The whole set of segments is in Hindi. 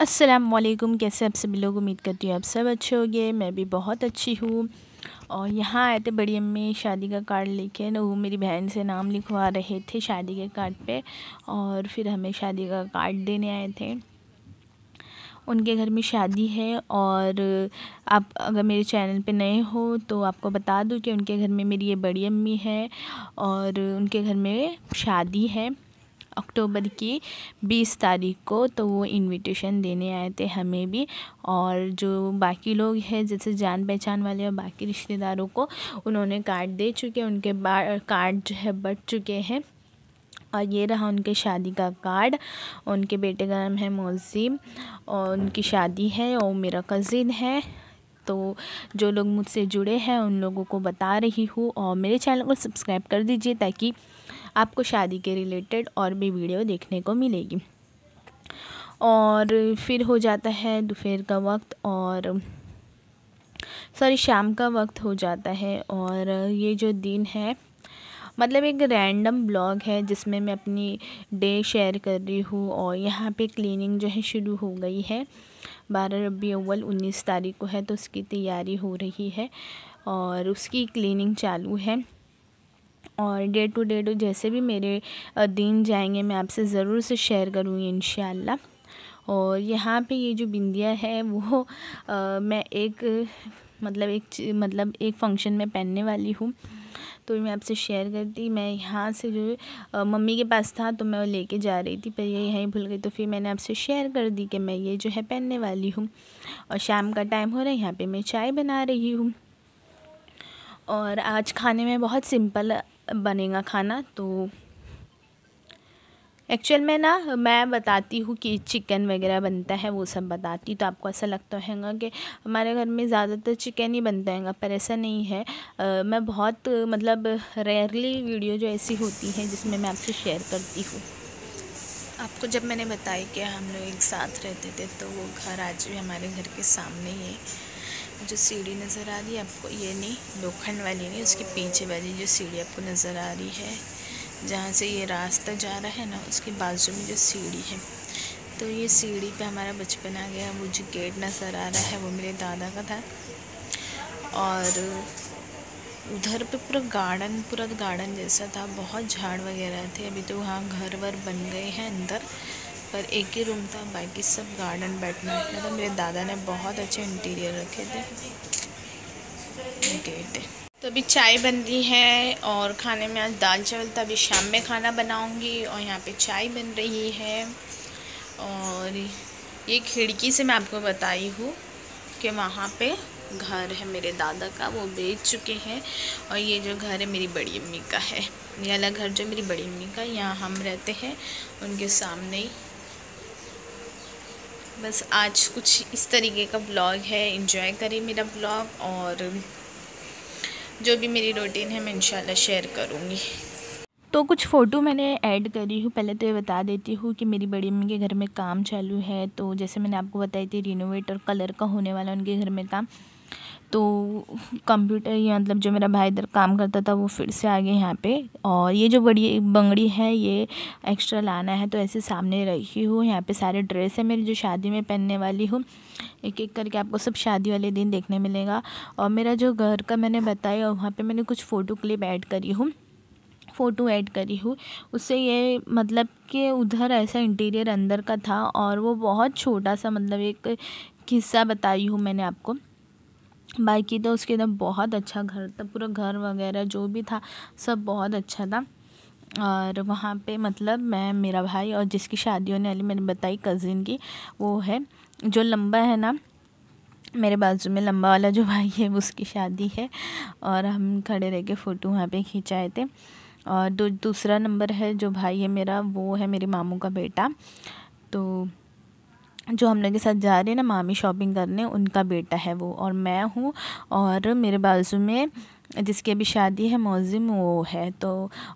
असलकुम कैसे आप सभी लोग उम्मीद करती हूँ आप सब अच्छे गए मैं भी बहुत अच्छी हूँ और यहाँ आए थे बड़ी अम्मी शादी का कार्ड लेके वो मेरी बहन से नाम लिखवा रहे थे शादी के कार्ड पे और फिर हमें शादी का कार्ड देने आए थे उनके घर में शादी है और आप अगर मेरे चैनल पे नए हो तो आपको बता दूँ कि उनके घर में मेरी ये बड़ी अम्मी है और उनके घर में शादी है अक्टूबर की बीस तारीख को तो वो इनविटेशन देने आए थे हमें भी और जो बाकी लोग हैं जैसे जान पहचान वाले और बाकी रिश्तेदारों को उन्होंने कार्ड दे चुके उनके कार्ड जो है बढ़ चुके हैं और ये रहा उनके शादी का कार्ड उनके बेटे का नाम है मोजिम और उनकी शादी है और मेरा कज़िन है तो जो लोग मुझसे जुड़े हैं उन लोगों को बता रही हूँ और मेरे चैनल को सब्सक्राइब कर दीजिए ताकि आपको शादी के रिलेटेड और भी वीडियो देखने को मिलेगी और फिर हो जाता है दोपहर का वक्त और सॉरी शाम का वक्त हो जाता है और ये जो दिन है मतलब एक रैंडम ब्लॉग है जिसमें मैं अपनी डे शेयर कर रही हूँ और यहाँ पे क्लीनिंग जो है शुरू हो गई है बारह रबी अव्वल उन्नीस तारीख को है तो उसकी तैयारी हो रही है और उसकी क्लीनिंग चालू है और डे टू डे टू जैसे भी मेरे दिन जाएंगे मैं आपसे ज़रूर से शेयर करूँगी इन और यहाँ पे ये जो बिंदिया है वो आ, मैं एक मतलब एक मतलब एक फंक्शन में पहनने वाली हूँ तो मैं आपसे शेयर करती मैं यहाँ से जो मम्मी के पास था तो मैं वो लेके जा रही थी पर ये यहीं भूल गई तो फिर मैंने आपसे शेयर कर दी कि मैं ये जो है पहनने वाली हूँ और शाम का टाइम हो रहा है यहाँ पे मैं चाय बना रही हूँ और आज खाने में बहुत सिंपल बनेगा खाना तो एक्चुअल में ना मैं बताती हूँ कि चिकन वगैरह बनता है वो सब बताती तो आपको ऐसा लगता होगा कि हमारे घर में ज़्यादातर चिकन ही बनता है पर ऐसा नहीं है आ, मैं बहुत मतलब रेयरली वीडियो जो ऐसी होती है जिसमें मैं आपसे शेयर करती हूँ आपको जब मैंने बताया कि हम लोग एक साथ रहते थे तो वो घर आज भी हमारे घर के सामने ही है जो सीढ़ी नज़र आ रही है आपको ये नहीं लोखंड वाली नहीं उसके पीछे वाली जो सीढ़ी आपको नज़र आ रही है जहाँ से ये रास्ता जा रहा है ना उसके बाजू में जो सीढ़ी है तो ये सीढ़ी पे हमारा बचपन आ गया वो जो गेट नज़र आ रहा है वो मेरे दादा का था और उधर पे पूरा गार्डन पूरा गार्डन जैसा था बहुत झाड़ वगैरह थे अभी तो वहाँ घर वर बन गए हैं अंदर पर एक ही रूम था बाकी सब गार्डन बैठने उठना था मेरे दादा ने बहुत अच्छे इंटीरियर रखे थे तो अभी चाय बन रही है और खाने में आज दाल चावल था अभी शाम में खाना बनाऊंगी और यहाँ पे चाय बन रही है और ये खिड़की से मैं आपको बताई हूँ कि वहाँ पे घर है मेरे दादा का वो बेच चुके हैं और ये जो घर है मेरी बड़ी अम्मी का है ये अलग घर जो मेरी बड़ी अम्मी का यहाँ हम रहते हैं उनके सामने ही बस आज कुछ इस तरीके का ब्लॉग है इन्जॉय करें मेरा ब्लॉग और जो भी मेरी रूटीन है मैं इंशाल्लाह शेयर करूँगी तो कुछ फ़ोटो मैंने ऐड करी हूँ पहले तो ये बता देती हूँ कि मेरी बड़ी अम्मी के घर में काम चालू है तो जैसे मैंने आपको बताई थी रिनोवेट और कलर का होने वाला उनके घर में काम तो कंप्यूटर या मतलब जो मेरा भाई इधर काम करता था वो फिर से आ गए यहाँ पे और ये जो बड़ी बंगड़ी है ये एक्स्ट्रा लाना है तो ऐसे सामने रखी हूँ यहाँ पे सारे ड्रेस है मेरी जो शादी में पहनने वाली हूँ एक एक करके आपको सब शादी वाले दिन देखने मिलेगा और मेरा जो घर का मैंने बताया वहाँ पर मैंने कुछ फ़ोटो क्लिप ऐड करी हूँ फ़ोटो ऐड करी हूँ उससे ये मतलब कि उधर ऐसा इंटीरियर अंदर का था और वो बहुत छोटा सा मतलब एक किस्सा बताई हूँ मैंने आपको बाकी तो उसके अंदर बहुत अच्छा घर था पूरा घर वगैरह जो भी था सब बहुत अच्छा था और वहाँ पे मतलब मैं मेरा भाई और जिसकी शादी होने वाली मैंने बताई कज़िन की वो है जो लंबा है ना मेरे बाजू में लंबा वाला जो भाई है उसकी शादी है और हम खड़े रह के फ़ोटो वहाँ पे खिंचाए थे और दूसरा नंबर है जो भाई है मेरा वो है मेरे मामू का बेटा तो जो हम लोग के साथ जा रहे हैं ना मामी शॉपिंग करने उनका बेटा है वो और मैं हूँ और मेरे बाजू में जिसकी अभी शादी है मौजिम वो है तो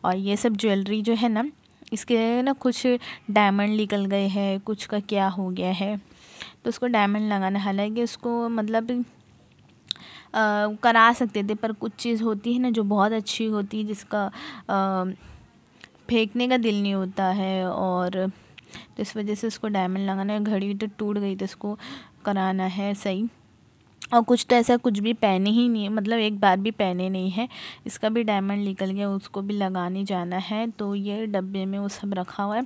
और ये सब ज्वेलरी जो है ना इसके ना कुछ डायमंड निकल गए हैं कुछ का क्या हो गया है तो उसको डायमंड लगाना हालांकि उसको मतलब आ, करा सकते थे पर कुछ चीज़ होती है ना जो बहुत अच्छी होती है जिसका आ, फेंकने का दिल नहीं होता है और तो इस वजह से इसको डायमंड लगाना है घड़ी तो टूट गई तो इसको कराना है सही और कुछ तो ऐसा कुछ भी पहने ही नहीं है मतलब एक बार भी पहने नहीं है इसका भी डायमंड निकल गया उसको भी लगाने जाना है तो ये डब्बे में वो सब रखा हुआ है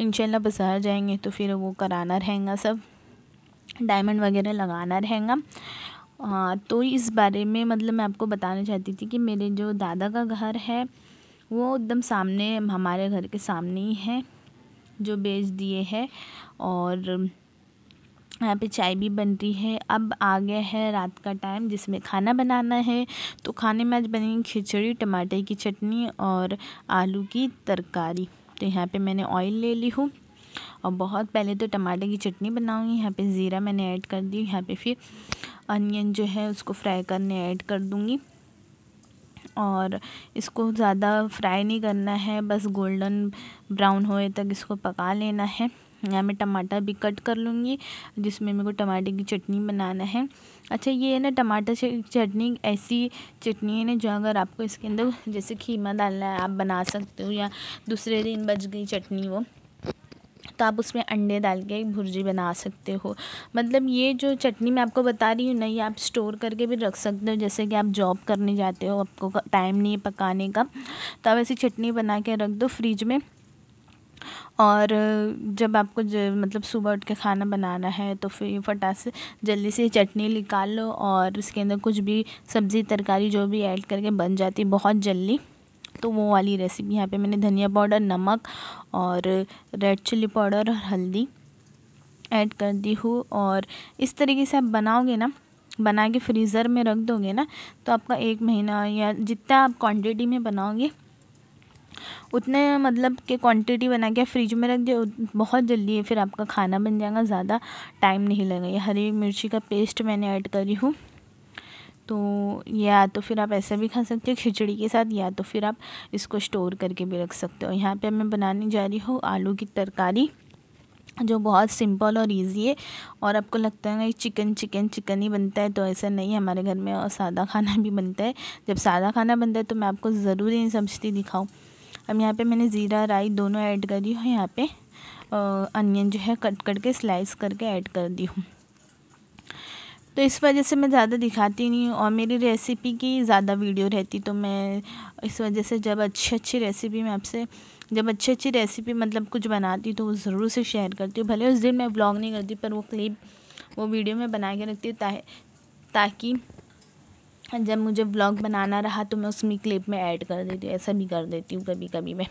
इनशाला बाज़ार जाएंगे तो फिर वो कराना रहेगा सब डायमंड वगैरह लगाना रहेगा हाँ तो इस बारे में मतलब मैं आपको बताना चाहती थी कि मेरे जो दादा का घर है वो एकदम सामने हमारे घर के सामने ही है जो बेच दिए है और यहाँ पे चाय भी बन रही है अब आ गया है रात का टाइम जिसमें खाना बनाना है तो खाने में आज बनेंगी खिचड़ी टमाटर की चटनी और आलू की तरकारी तो यहाँ पे मैंने ऑयल ले ली हूँ और बहुत पहले तो टमाटर की चटनी बनाऊँगी यहाँ पे ज़ीरा मैंने ऐड कर दी यहाँ पे फिर अनियन जो है उसको फ्राई करने ऐड कर दूँगी और इसको ज़्यादा फ्राई नहीं करना है बस गोल्डन ब्राउन होए तक इसको पका लेना है यहाँ मैं टमाटर भी कट कर लूँगी जिसमें मेरे को टमाटर की चटनी बनाना है अच्छा ये है ना टमाटर चटनी ऐसी चटनी है ना जो अगर आपको इसके अंदर जैसे खीमा डालना है आप बना सकते हो या दूसरे दिन बच गई चटनी वो तो आप उसमें अंडे डाल के भुर्जी बना सकते हो मतलब ये जो चटनी मैं आपको बता रही हूँ ना ये आप स्टोर करके भी रख सकते हो जैसे कि आप जॉब करने जाते हो आपको टाइम नहीं है पकाने का तो आप ऐसी चटनी बना के रख दो फ्रिज में और जब आपको जब मतलब सुबह उठ के खाना बनाना है तो फिर फटाक से जल्दी से चटनी निकाल लो और इसके अंदर कुछ भी सब्ज़ी तरकारी जो भी ऐड करके बन जाती है बहुत जल्दी तो वो वाली रेसिपी यहाँ पे मैंने धनिया पाउडर नमक और रेड चिल्ली पाउडर और हल्दी ऐड कर दी हूँ और इस तरीके से आप बनाओगे ना बना के फ्रीज़र में रख दोगे ना तो आपका एक महीना या जितना आप क्वांटिटी में बनाओगे उतने मतलब के क्वांटिटी बना के फ्रिज में रख दिए बहुत जल्दी है फिर आपका खाना बन जाएगा ज़्यादा टाइम नहीं लगेगा हरी मिर्ची का पेस्ट मैंने ऐड करी हूँ तो या तो फिर आप ऐसा भी खा सकते हो खिचड़ी के साथ या तो फिर आप इसको स्टोर करके भी रख सकते हो यहाँ पे मैं बनाने जा रही हूँ आलू की तरकारी जो बहुत सिंपल और इजी है और आपको लगता है चिकन चिकन चिकन ही बनता है तो ऐसा नहीं है हमारे घर में और सादा खाना भी बनता है जब सादा खाना बनता है तो मैं आपको ज़रूर इन सब्जी दिखाऊँ अब यहाँ पर मैंने ज़ीरा राई दोनों ऐड करी हूँ यहाँ पर अनियन जो है कट कट के स्लाइस करके ऐड कर दी हूँ तो इस वजह से मैं ज़्यादा दिखाती नहीं हूँ और मेरी रेसिपी की ज़्यादा वीडियो रहती तो मैं इस वजह से जब अच्छी अच्छी रेसिपी मैं आपसे जब अच्छी अच्छी रेसिपी मतलब कुछ बनाती तो वो ज़रूर से शेयर करती हूँ भले उस दिन मैं ब्लॉग नहीं करती पर वो क्लिप वो वीडियो में बना के रखती हूँ ता, ताकि जब मुझे ब्लॉग बनाना रहा तो मैं उसमें क्लिप में ऐड कर देती हूँ ऐसा भी कर देती हूँ कभी कभी मैं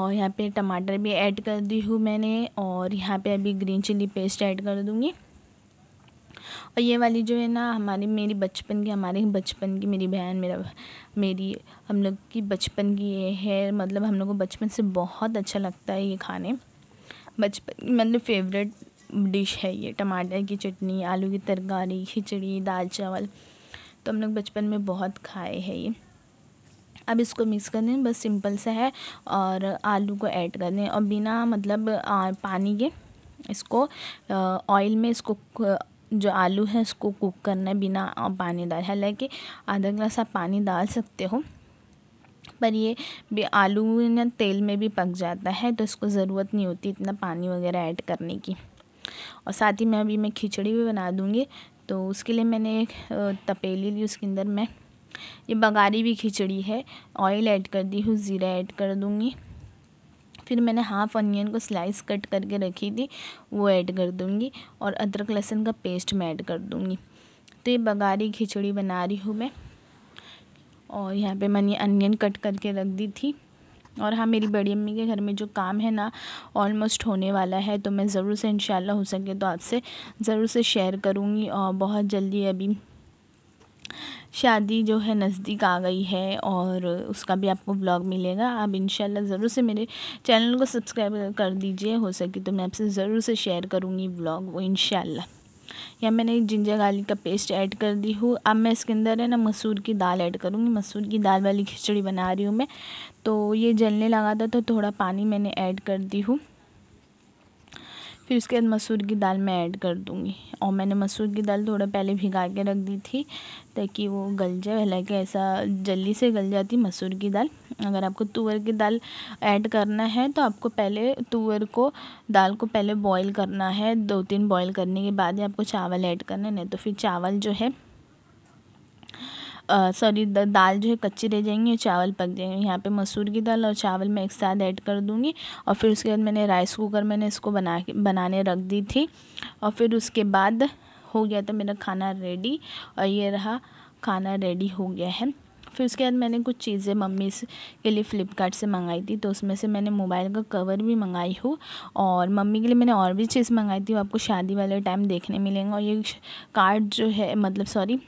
और यहाँ पे टमाटर भी ऐड कर दी हूँ मैंने और यहाँ पे अभी ग्रीन चिली पेस्ट ऐड कर दूँगी और ये वाली जो है ना हमारी मेरी बचपन की हमारे बचपन की मेरी बहन मेरा मेरी हम लोग की बचपन की ये है मतलब हम लोग को बचपन से बहुत अच्छा लगता है ये खाने बचपन मतलब फेवरेट डिश है ये टमाटर की चटनी आलू की तरकारी खिचड़ी दाल चावल तो हम लोग बचपन में बहुत खाए हैं ये अब इसको मिक्स कर दें बस सिंपल सा है और आलू को ऐड कर दें और बिना मतलब आ, पानी के इसको ऑयल में इसको जो आलू है उसको कुक करना है बिना पानी डाल हालांकि आधा गिलास आप पानी डाल सकते हो पर ये भी आलू ना तेल में भी पक जाता है तो इसको ज़रूरत नहीं होती इतना पानी वगैरह ऐड करने की और साथ ही मैं अभी मैं खिचड़ी भी बना दूँगी तो उसके लिए मैंने एक तपेली ली उसके अंदर मैं ये बघारी भी खिचड़ी है ऑयल ऐड कर दी हूँ ज़ीरा ऐड कर दूँगी फिर मैंने हाफ़ अनियन को स्लाइस कट करके रखी थी वो ऐड कर दूँगी और अदरक लहसुन का पेस्ट मैं ऐड कर दूँगी तो ये बघारी खिचड़ी बना रही हूँ मैं और यहाँ पे मैंने अनियन कट करके रख दी थी और हाँ मेरी बड़ी अम्मी के घर में जो काम है ना ऑलमोस्ट होने वाला है तो मैं ज़रूर से इन हो सके तो आपसे ज़रूर से शेयर करूँगी और बहुत जल्दी अभी शादी जो है नज़दीक आ गई है और उसका भी आपको ब्लॉग मिलेगा आप इन ज़रूर से मेरे चैनल को सब्सक्राइब कर दीजिए हो सके तो मैं आपसे ज़रूर से शेयर करूँगी ब्लॉग वो इन या मैंने जिंजर गार्लिक का पेस्ट ऐड कर दी हूँ अब मैं इसके अंदर है ना मसूर की दाल ऐड करूँगी मसूर की दाल वाली खिचड़ी बना रही हूँ मैं तो ये जलने लगा था तो थोड़ा पानी मैंने ऐड कर दी हूँ फिर उसके बाद मसूर की दाल मैं ऐड कर दूँगी और मैंने मसूर की दाल थोड़ा पहले भिगा के रख दी थी ताकि वो गल जाए हालांकि ऐसा जल्दी से गल जाती मसूर की दाल अगर आपको तुअर की दाल ऐड करना है तो आपको पहले तुअर को दाल को पहले बॉईल करना है दो तीन बॉईल करने के बाद ही आपको चावल ऐड करना है नहीं तो फिर चावल जो है सॉरी दाल जो है कच्ची रह जाएंगी और चावल पक जाएंगे यहाँ पे मसूर की दाल और चावल मैं एक साथ ऐड कर दूँगी और फिर उसके बाद मैंने राइस कुकर मैंने इसको बना के बनाने रख दी थी और फिर उसके बाद हो गया था मेरा खाना रेडी और ये रहा खाना रेडी हो गया है फिर उसके बाद मैंने कुछ चीज़ें मम्मी के लिए फ़्लिपकार्ट से मंगाई थी तो उसमें से मैंने मोबाइल का कवर भी मंगाई हूँ और मम्मी के लिए मैंने और भी चीज़ मंगाई थी वो आपको शादी वाले टाइम देखने मिलेंगे और ये कार्ड जो है मतलब सॉरी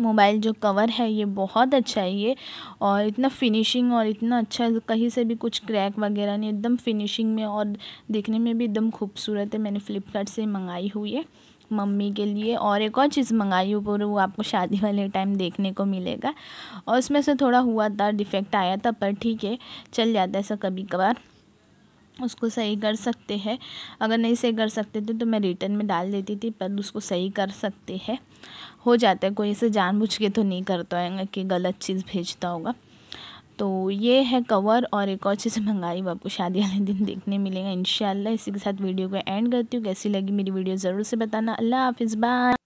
मोबाइल जो कवर है ये बहुत अच्छा है ये और इतना फिनिशिंग और इतना अच्छा कहीं से भी कुछ क्रैक वगैरह नहीं एकदम फिनिशिंग में और देखने में भी एकदम खूबसूरत है मैंने फ़्लिपकार्ट से मंगाई हुई है मम्मी के लिए और एक और चीज़ मंगाई हुई पर वो आपको शादी वाले टाइम देखने को मिलेगा और उसमें से थोड़ा हुआ था डिफेक्ट आया था पर ठीक है चल जाता है ऐसा कभी कभार उसको सही कर सकते हैं अगर नहीं सही कर सकते थे तो मैं रिटर्न में डाल देती थी पर उसको सही कर सकते हैं हो जाता है कोई इसे जानबूझ के तो नहीं करता है कि गलत चीज़ भेजता होगा तो ये है कवर और एक और चीज़ मंगाई वो आपको शादी वाले दिन देखने मिलेगा इन इसी के साथ वीडियो को एंड करती हूँ कैसी लगी मेरी वीडियो ज़रूर से बताना अल्लाह हाफिज़ बाय